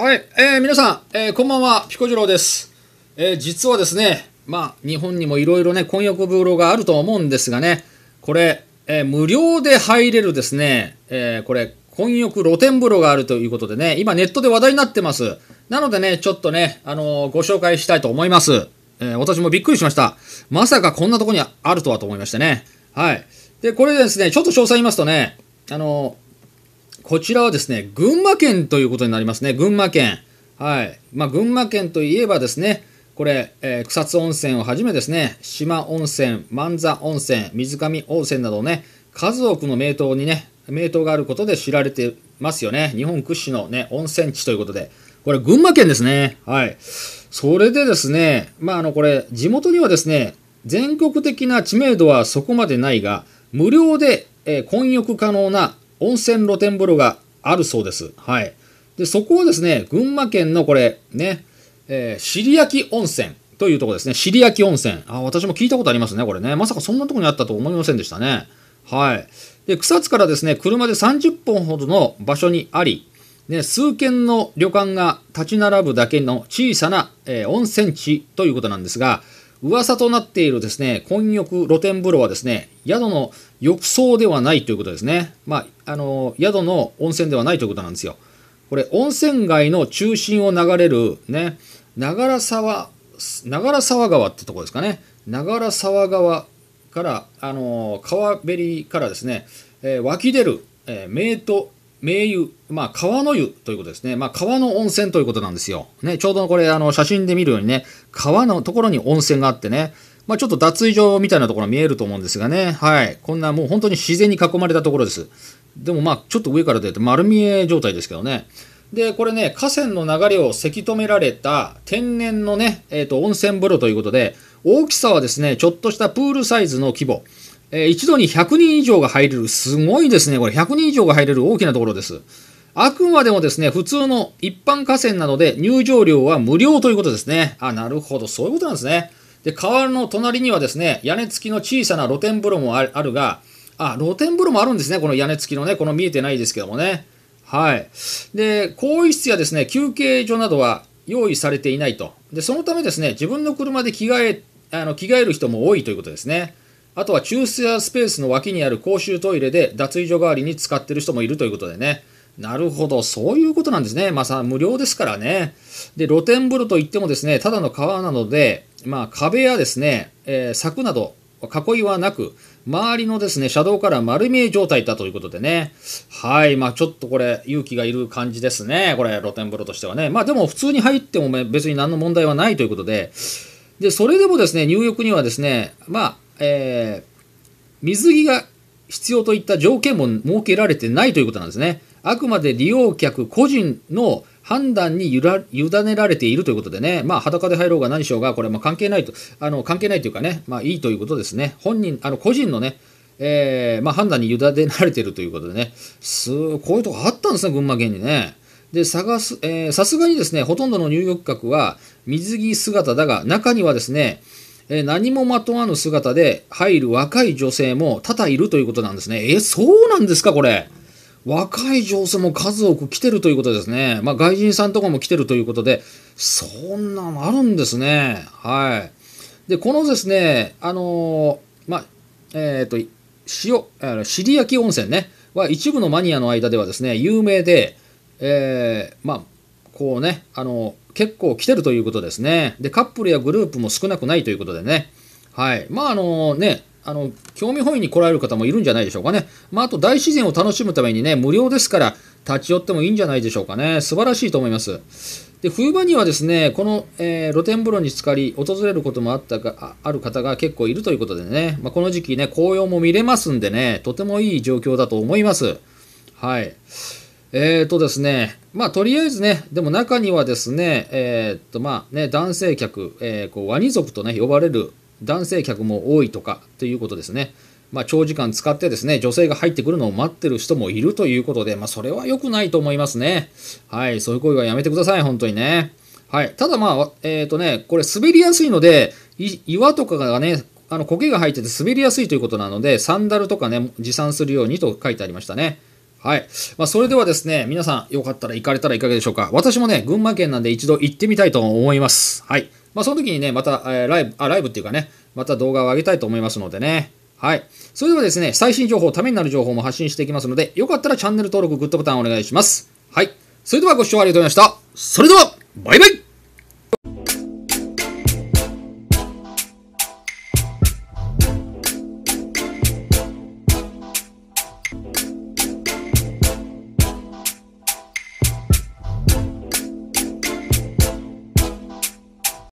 はい、えー、皆さん、えー、こんばんは、ピコ次郎です。えー、実はですね、まあ、日本にもいろいろね、混浴風呂があると思うんですがね、これ、え無料で入れるですね、えこれ、混浴露天風呂があるということでね、今ネットで話題になってます。なのでね、ちょっとね、あのご紹介したいと思います。え私もびっくりしました。まさかこんなとこにあるとはと思いましてね。はい。で、これですね、ちょっと詳細言いますとね、あのこちらはですね、群馬県ということになりますね。群馬県。はい。まあ、群馬県といえばですね、これ、えー、草津温泉をはじめですね、島温泉、万座温泉、水上温泉などね、数多くの名湯にね、名湯があることで知られてますよね。日本屈指のね、温泉地ということで。これ、群馬県ですね。はい。それでですね、まあ、あの、これ、地元にはですね、全国的な知名度はそこまでないが、無料で、えー、混浴可能な温泉露天風呂があるそうです。はい。で、そこはですね、群馬県のこれ、ね、えー、尻焼温泉というとこですね。尻焼温泉。あ、私も聞いたことありますね、これね。まさかそんなとこにあったと思いませんでしたね。はい。で、草津からですね、車で30分ほどの場所にあり、ね、数軒の旅館が立ち並ぶだけの小さな、えー、温泉地ということなんですが、噂となっているですね、混浴露天風呂はですね、宿の浴槽ではないということですね。まあ、あの、宿の温泉ではないということなんですよ。これ、温泉街の中心を流れるね、長良沢、長良沢川ってとこですかね。長良沢川から、あの、川べりからですね、えー、湧き出る、えー、名湯名湯、まあ、川の湯ということですね。まあ、川の温泉ということなんですよ。ね、ちょうどこれ、あの、写真で見るようにね、川のところに温泉があってね、まあ、ちょっと脱衣所みたいなところ見えると思うんですがね、はい。こんなもう本当に自然に囲まれたところです。でもまあ、ちょっと上から出て丸見え状態ですけどね。で、これね、河川の流れをせき止められた天然のね、えっ、ー、と、温泉風呂ということで、大きさはですね、ちょっとしたプールサイズの規模。えー、一度に100人以上が入れる、すごいですね、これ、100人以上が入れる大きなところです。あくまでもですね、普通の一般河川なので入場料は無料ということですね。あ、なるほど、そういうことなんですね。で、川の隣にはですね、屋根付きの小さな露天風呂もあるが、あ、露天風呂もあるんですね、この屋根付きのね、この見えてないですけどもね。はい。で、更衣室やですね、休憩所などは用意されていないと。で、そのためですね、自分の車で着替え、あの着替える人も多いということですね。あとは給水スペースの脇にある公衆トイレで脱衣所代わりに使ってる人もいるということでね。なるほど。そういうことなんですね。まあさ、無料ですからね。で、露天風呂といってもですね、ただの川なので、まあ壁やですね、えー、柵など、囲いはなく、周りのですね、車道から丸見え状態だということでね。はい。まあちょっとこれ、勇気がいる感じですね。これ、露天風呂としてはね。まあでも普通に入っても別に何の問題はないということで。で、それでもですね、入浴にはですね、まあ、えー、水着が必要といった条件も設けられてないということなんですね。あくまで利用客個人の判断にゆら委ねられているということでね、まあ、裸で入ろうが何しようが、これも関係ないと、あの関係ないというかね、まあ、いいということですね。本人、あの個人のね、えー、まあ、判断に委ねられているということでね、すこういうとこあったんですね、群馬県にね。で、探す、えさすがにですね、ほとんどの入浴客は水着姿だが、中にはですね、え何もまとわぬ姿で入る若い女性も多々いるということなんですね。え、そうなんですか、これ。若い女性も数多く来てるということですね。まあ、外人さんとかも来てるということで、そんなのあるんですね。はい。で、このですね、あのー、まあ、えっ、ー、と、塩、えー、尻焼き温泉ね、は一部のマニアの間ではですね、有名で、えー、まあ、こうね、あの、結構来てるということですね。で、カップルやグループも少なくないということでね。はい。まあ、あのね、あの、興味本位に来られる方もいるんじゃないでしょうかね。まあ、あと大自然を楽しむためにね、無料ですから、立ち寄ってもいいんじゃないでしょうかね。素晴らしいと思います。で、冬場にはですね、この、えー、露天風呂に浸かり、訪れることもあったが、ある方が結構いるということでね、まあ、この時期ね、紅葉も見れますんでね、とてもいい状況だと思います。はい。えーとですね、まあとりあえずね、でも中にはですね、えー、っとまあね、男性客、えー、こうワニ族とね、呼ばれる男性客も多いとかということですね。まあ長時間使ってですね、女性が入ってくるのを待ってる人もいるということで、まあそれは良くないと思いますね。はい、そういう行為はやめてください、本当にね。はい、ただまあ、えー、とね、これ滑りやすいので、岩とかがね、あの苔が入ってて滑りやすいということなので、サンダルとかね、持参するようにと書いてありましたね。はい。まあ、それではですね、皆さん、よかったら行かれたらいかがでしょうか。私もね、群馬県なんで一度行ってみたいと思います。はい。まあ、その時にね、また、えー、ライブ、あ、ライブっていうかね、また動画を上げたいと思いますのでね。はい。それではですね、最新情報、ためになる情報も発信していきますので、よかったらチャンネル登録、グッドボタンお願いします。はい。それではご視聴ありがとうございました。それでは、バイバイ